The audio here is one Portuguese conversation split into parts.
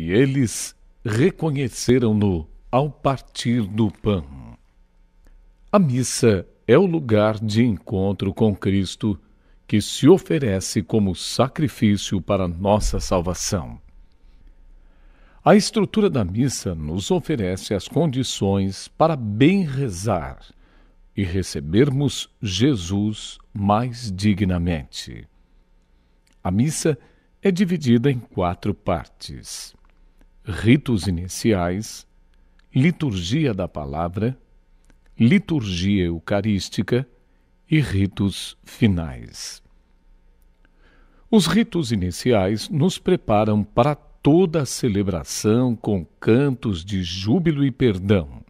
E eles reconheceram-no ao partir do pão. A missa é o lugar de encontro com Cristo que se oferece como sacrifício para nossa salvação. A estrutura da missa nos oferece as condições para bem rezar e recebermos Jesus mais dignamente. A missa é dividida em quatro partes ritos iniciais, liturgia da palavra, liturgia eucarística e ritos finais. Os ritos iniciais nos preparam para toda a celebração com cantos de júbilo e perdão,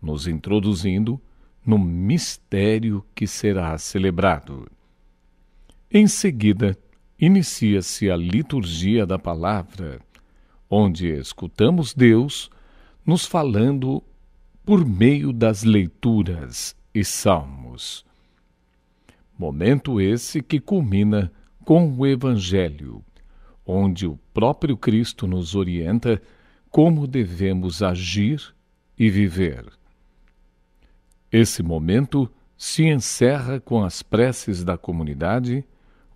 nos introduzindo no mistério que será celebrado. Em seguida, inicia-se a liturgia da palavra onde escutamos Deus nos falando por meio das leituras e salmos. Momento esse que culmina com o Evangelho, onde o próprio Cristo nos orienta como devemos agir e viver. Esse momento se encerra com as preces da comunidade,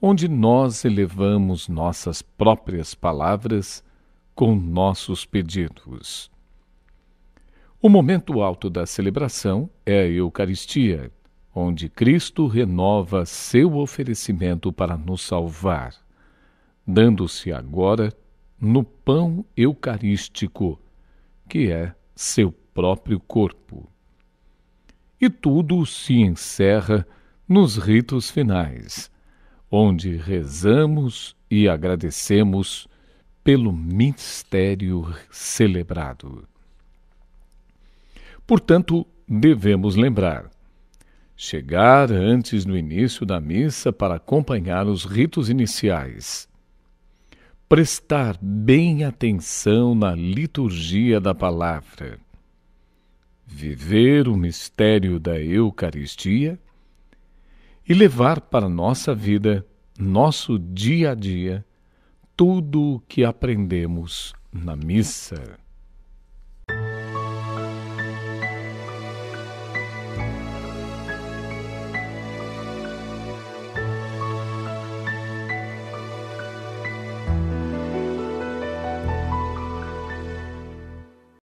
onde nós elevamos nossas próprias palavras com nossos pedidos. O momento alto da celebração é a Eucaristia, onde Cristo renova seu oferecimento para nos salvar, dando-se agora no pão eucarístico, que é seu próprio corpo. E tudo se encerra nos ritos finais, onde rezamos e agradecemos pelo mistério celebrado. Portanto, devemos lembrar: chegar antes do início da missa para acompanhar os ritos iniciais, prestar bem atenção na liturgia da palavra, viver o mistério da Eucaristia e levar para nossa vida, nosso dia a dia, tudo o que aprendemos na missa.